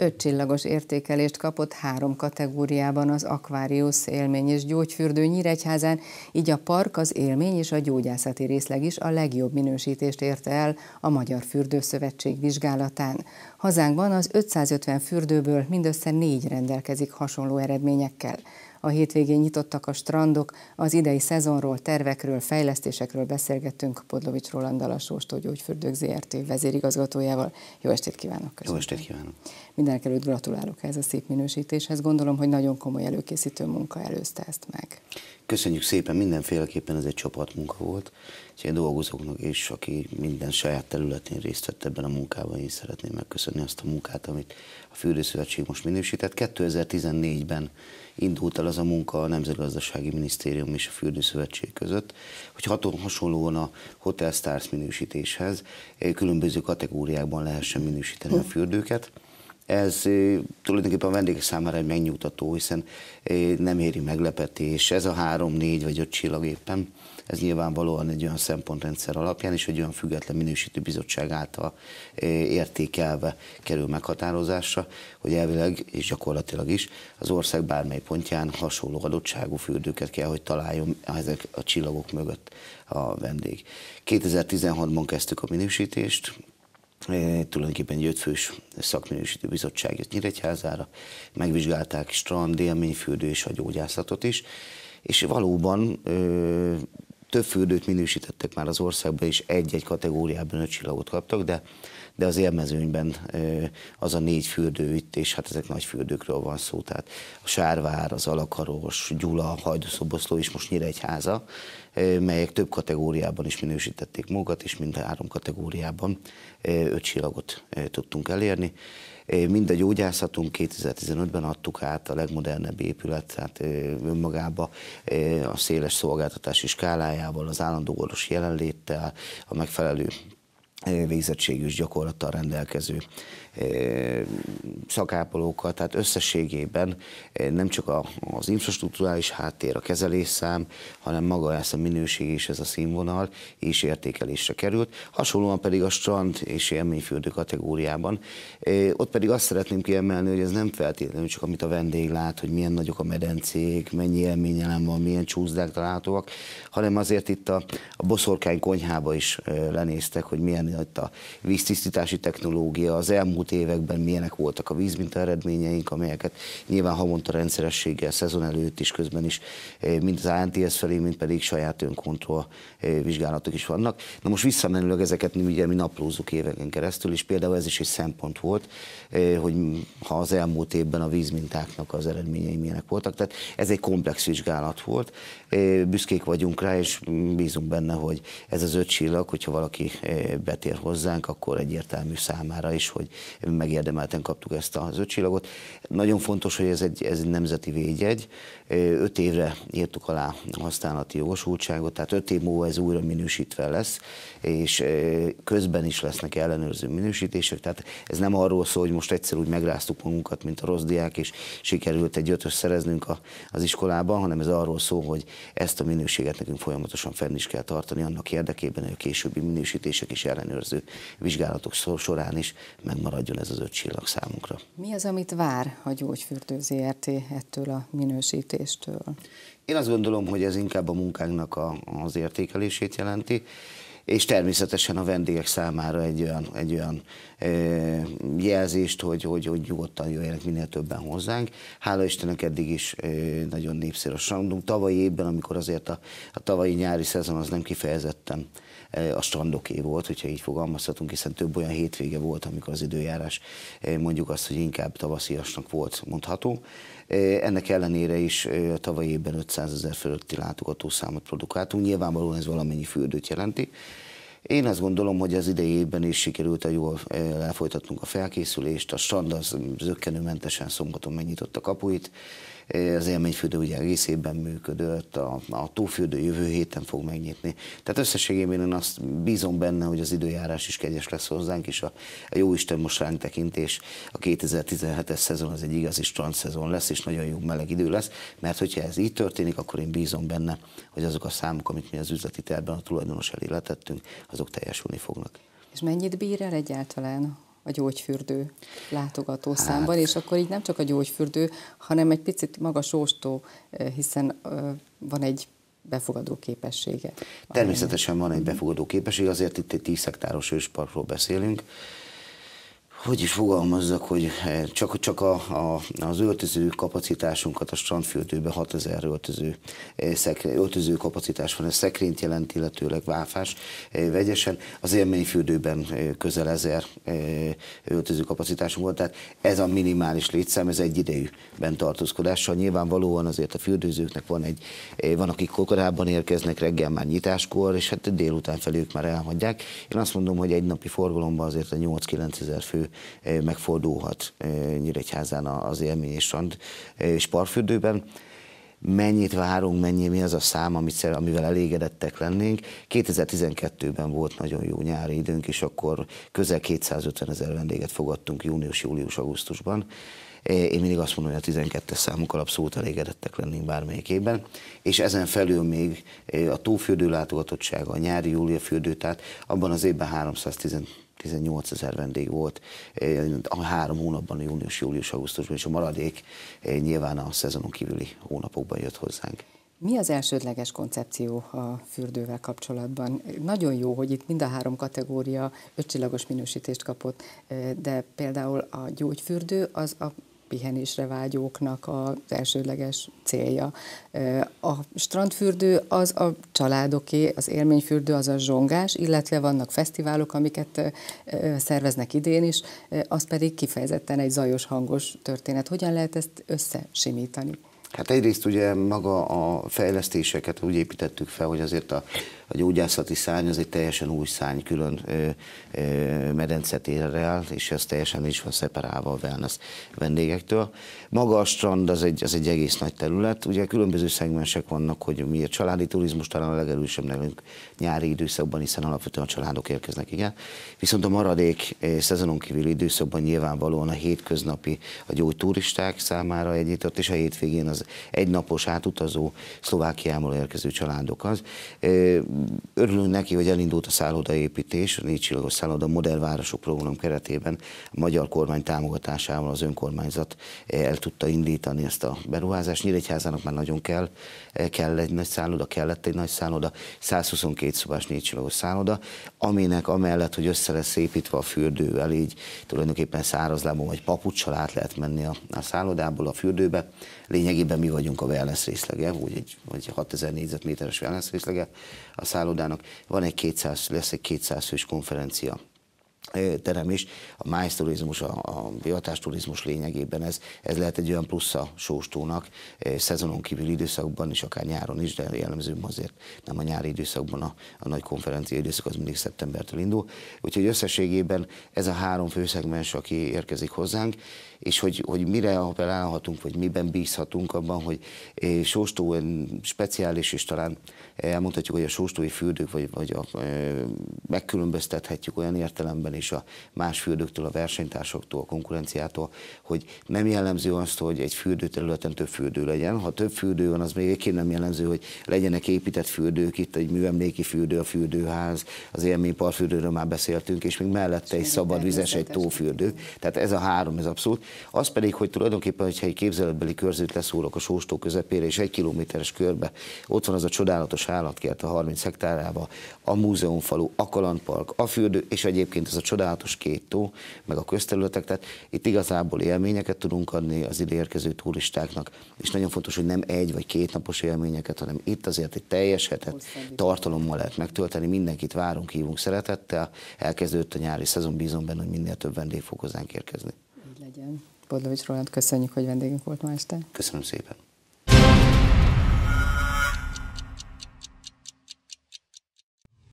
Öt csillagos értékelést kapott három kategóriában az Aquarius élmény és gyógyfürdő Nyíregyházán, így a park, az élmény és a gyógyászati részleg is a legjobb minősítést érte el a Magyar Fürdőszövetség vizsgálatán. Hazánkban az 550 fürdőből mindössze négy rendelkezik hasonló eredményekkel a hétvégén nyitottak a strandok, az idei szezonról, tervekről, fejlesztésekről beszélgettünk Podlovics Rolanddal, a Sóstó Gyógyfürdők ZRT vezérigazgatójával. Jó estét kívánok! Köszönöm. Jó estét kívánok! Mindenek előtt gratulálok ez a szép minősítéshez. Gondolom, hogy nagyon komoly előkészítő munka előzte ezt meg. Köszönjük szépen, mindenféleképpen ez egy csapatmunka volt, és a dolgozóknak is, aki minden saját területén részt vett ebben a munkában, én szeretném megköszönni azt a munkát, amit a Fürdőszövetség most minősített. 2014-ben indult el az a munka a Nemzetgazdasági Minisztérium és a Fürdőszövetség között, hogy haton hasonlóan a Hotel Stars minősítéshez eh, különböző kategóriákban lehessen minősíteni a hm. fürdőket ez tulajdonképpen a vendégek számára egy megnyugtató, hiszen nem éri meglepetés. Ez a három, négy vagy öt csillag éppen, ez nyilvánvalóan egy olyan szempontrendszer alapján és egy olyan független minősítő bizottság által értékelve kerül meghatározásra, hogy elvileg és gyakorlatilag is az ország bármely pontján hasonló adottságú fürdőket kell, hogy találjon ezek a csillagok mögött a vendég. 2016-ban kezdtük a minősítést, E, tulajdonképpen egy ötfős szakminősítő bizottság jött Nyíregyházára, megvizsgálták strand, délményfürdő és a gyógyászatot is, és valóban ö, e, több fürdőt minősítettek már az országban, és egy-egy kategóriában öt csillagot kaptak, de, de az élmezőnyben e, az a négy fürdő itt, és hát ezek nagy fürdőkről van szó, tehát a Sárvár, az Alakaros, Gyula, Hajdúszoboszló és most Nyíregyháza, melyek több kategóriában is minősítették magukat, és mind három kategóriában öt csillagot tudtunk elérni. Mind a gyógyászatunk 2015-ben adtuk át a legmodernebb épület, tehát önmagába a széles szolgáltatási skálájával, az állandó orvosi jelenléttel, a megfelelő és gyakorlattal rendelkező eh, szakápolókat, tehát összességében eh, nem csak az infrastruktúrális háttér, a kezelésszám, hanem maga ezt a minőség és ez a színvonal és értékelésre került. Hasonlóan pedig a strand és élményfürdő kategóriában. Eh, ott pedig azt szeretném kiemelni, hogy ez nem feltétlenül csak amit a vendég lát, hogy milyen nagyok a medencék, mennyi élményelem van, milyen csúzdák találhatóak, hanem azért itt a, a boszorkány konyhába is lenéztek, hogy milyen említeni, hogy a víztisztítási technológia, az elmúlt években milyenek voltak a vízminta eredményeink, amelyeket nyilván havonta rendszerességgel, szezon előtt is, közben is, eh, mind az ANTS felé, mind pedig saját önkontroll eh, vizsgálatok is vannak. Na most visszamenőleg ezeket mi ugye mi naplózunk éveken keresztül, és például ez is egy szempont volt, eh, hogy ha az elmúlt évben a vízmintáknak az eredményei milyenek voltak. Tehát ez egy komplex vizsgálat volt. Büszkék vagyunk rá, és bízunk benne, hogy ez az öt csillag, hogyha valaki be eltér hozzánk, akkor egyértelmű számára is, hogy megérdemelten kaptuk ezt az ötcsillagot. Nagyon fontos, hogy ez egy, ez egy nemzeti védjegy. Öt évre írtuk alá a használati jogosultságot, tehát öt év múlva ez újra minősítve lesz, és közben is lesznek ellenőrző minősítések, tehát ez nem arról szól, hogy most egyszer úgy megráztuk magunkat, mint a rossz diák, és sikerült egy ötös szereznünk a, az iskolában, hanem ez arról szól, hogy ezt a minőséget nekünk folyamatosan fenn is kell tartani annak érdekében, hogy a későbbi minősítések is ellen ellenőrző vizsgálatok során is megmaradjon ez az öt csillag számunkra. Mi az, amit vár a gyógyfürdő ZRT ettől a minősítéstől? Én azt gondolom, hogy ez inkább a munkánknak a, az értékelését jelenti, és természetesen a vendégek számára egy olyan, egy olyan jelzést, hogy, hogy, hogy nyugodtan jöjjenek minél többen hozzánk. Hála Istennek eddig is nagyon népszerű a strandunk. Tavalyi évben, amikor azért a, a tavalyi nyári szezon az nem kifejezetten a strandoké volt, hogyha így fogalmazhatunk, hiszen több olyan hétvége volt, amikor az időjárás mondjuk azt, hogy inkább tavasziasnak volt mondható. Ennek ellenére is a tavalyi évben 500 ezer fölötti látogatószámot produkáltunk. Nyilvánvalóan ez valamennyi fürdőt jelenti. Én azt gondolom, hogy az idejében is sikerült a jól elfolytatnunk a felkészülést, a strand az zöggenőmentesen szombaton a kapuit, az élményfürdő ugye évben működött, a, a tófürdő jövő héten fog megnyitni. Tehát összességében én azt bízom benne, hogy az időjárás is kegyes lesz hozzánk, és a, a jó Isten most ránk tekintés, a 2017-es szezon az egy igazi strand szezon lesz, és nagyon jó meleg idő lesz, mert hogyha ez így történik, akkor én bízom benne, hogy azok a számok, amit mi az üzleti terben a tulajdonos elé letettünk, azok teljesülni fognak. És mennyit bír el egyáltalán a gyógyfürdő látogatószámban, hát. és akkor így nem csak a gyógyfürdő, hanem egy picit magas óstó, hiszen van egy befogadó képessége. Természetesen van egy befogadó képesség, azért itt egy 10 hektáros ősparkról beszélünk, hogy is fogalmazzak, hogy eh, csak, csak a, a, az öltöző kapacitásunkat a strandfürdőben 6000 öltöző, eh, szekre öltöző kapacitás van, ez szekrényt jelent, illetőleg válfás eh, vegyesen, az élményfürdőben közel 1000 öltöző kapacitásunk volt, tehát ez a minimális létszám, ez egy idejű bentartózkodással. Szóval nyilvánvalóan azért a fürdőzőknek van egy, van akik korábban érkeznek reggel már nyitáskor, és hát délután felé ők már elhagyják. Én azt mondom, hogy egy napi forgalomban azért a 8-9 ezer fő Eh, megfordulhat eh, Nyíregyházán az élmény és strand eh, és parfürdőben mennyit várunk, mennyi, mi az a szám, amit, amivel elégedettek lennénk. 2012-ben volt nagyon jó nyári időnk, és akkor közel 250 ezer vendéget fogadtunk június, július, augusztusban. Én mindig azt mondom, hogy a 12-es számunkkal abszolút elégedettek lennénk bármelyik évben, és ezen felül még a túlfürdő látogatottsága, a nyári júlia fürdő, tehát abban az évben 310 18 ezer vendég volt eh, a három hónapban, június, július, augusztusban, és a maradék eh, nyilván a szezonon kívüli hónapokban jött hozzánk. Mi az elsődleges koncepció a fürdővel kapcsolatban? Nagyon jó, hogy itt mind a három kategória ötcsillagos minősítést kapott, eh, de például a gyógyfürdő az a pihenésre vágyóknak az elsődleges célja. A strandfürdő az a családoké, az élményfürdő az a zsongás, illetve vannak fesztiválok, amiket szerveznek idén is, az pedig kifejezetten egy zajos, hangos történet. Hogyan lehet ezt összesimítani? Hát egyrészt ugye maga a fejlesztéseket úgy építettük fel, hogy azért a, a gyógyászati szárny az egy teljesen új szárny, külön ö, ö, medencetérrel, és ez teljesen is van szeparálva a wellness vendégektől. Maga a strand az egy, az egy egész nagy terület, ugye különböző szegmensek vannak, hogy mi a családi turizmus talán a legerősebb nekünk nyári időszakban, hiszen alapvetően a családok érkeznek, igen. Viszont a maradék szezonon kívüli időszakban nyilvánvalóan a hétköznapi, a gyógyturisták számára egyított, és a hétvégén az az egynapos átutazó Szlovákiából érkező családok az. Örülünk neki, hogy elindult a szállodaépítés, a négy csillagos szálloda Modern Városok program keretében a magyar kormány támogatásával az önkormányzat el tudta indítani ezt a beruházást. Nyíregyházának már nagyon kell, kell egy nagy szálloda, kellett egy nagy szálloda, 122 szobás négy csillagos szálloda, aminek amellett, hogy össze lesz építve a fürdővel, így tulajdonképpen szárazlábon vagy papucsal át lehet menni a, a szállodából a fürdőbe. Lényegében amiben mi vagyunk a wellness részlege, úgy egy, egy 6000 négyzetméteres wellness részlege a szállodának. Van egy 200, lesz egy 200 fős konferencia terem is. A májsz turizmus, a, a divatás turizmus lényegében ez, ez lehet egy olyan plusza sóstónak, szezonon kívül időszakban is, akár nyáron is, de jellemzőbb azért nem a nyári időszakban, a, a nagy konferencia időszak az mindig szeptembertől indul. Úgyhogy összességében ez a három főszegmens, aki érkezik hozzánk, és hogy, hogy mire appellálhatunk, vagy miben bízhatunk abban, hogy Sóstó speciális és talán elmondhatjuk, hogy a sóstói fürdők, vagy, vagy a, megkülönböztethetjük olyan értelemben is a más fürdőktől, a versenytársoktól, a konkurenciától, hogy nem jellemző azt, hogy egy fürdőterületen több fürdő legyen. Ha több fürdő van, az még egyébként nem jellemző, hogy legyenek épített fürdők, itt egy műemléki fürdő, a fürdőház, az élményparfürdőről már beszéltünk, és még mellette egy szabad vizes, egy tófürdő. Tehát ez a három, ez abszolút. Az pedig, hogy tulajdonképpen, hogyha egy képzeletbeli körzőt leszúrok a sóstó közepére, és egy kilométeres körbe ott van az a csodálatos állatkert a 30 hektárába, a múzeumfalu, a kalandpark, a fürdő, és egyébként ez a csodálatos két tó, meg a közterületek, tehát itt igazából élményeket tudunk adni az ide érkező turistáknak, és nagyon fontos, hogy nem egy vagy két napos élményeket, hanem itt azért egy teljes hetet tartalommal lehet megtölteni, mindenkit várunk, hívunk szeretettel, elkezdődött a nyári szezon, bízom benne, hogy minél több vendég fog hozzánk érkezni. Így legyen. Bodlovics Roland, köszönjük, hogy vendégünk volt ma este. Köszönöm szépen.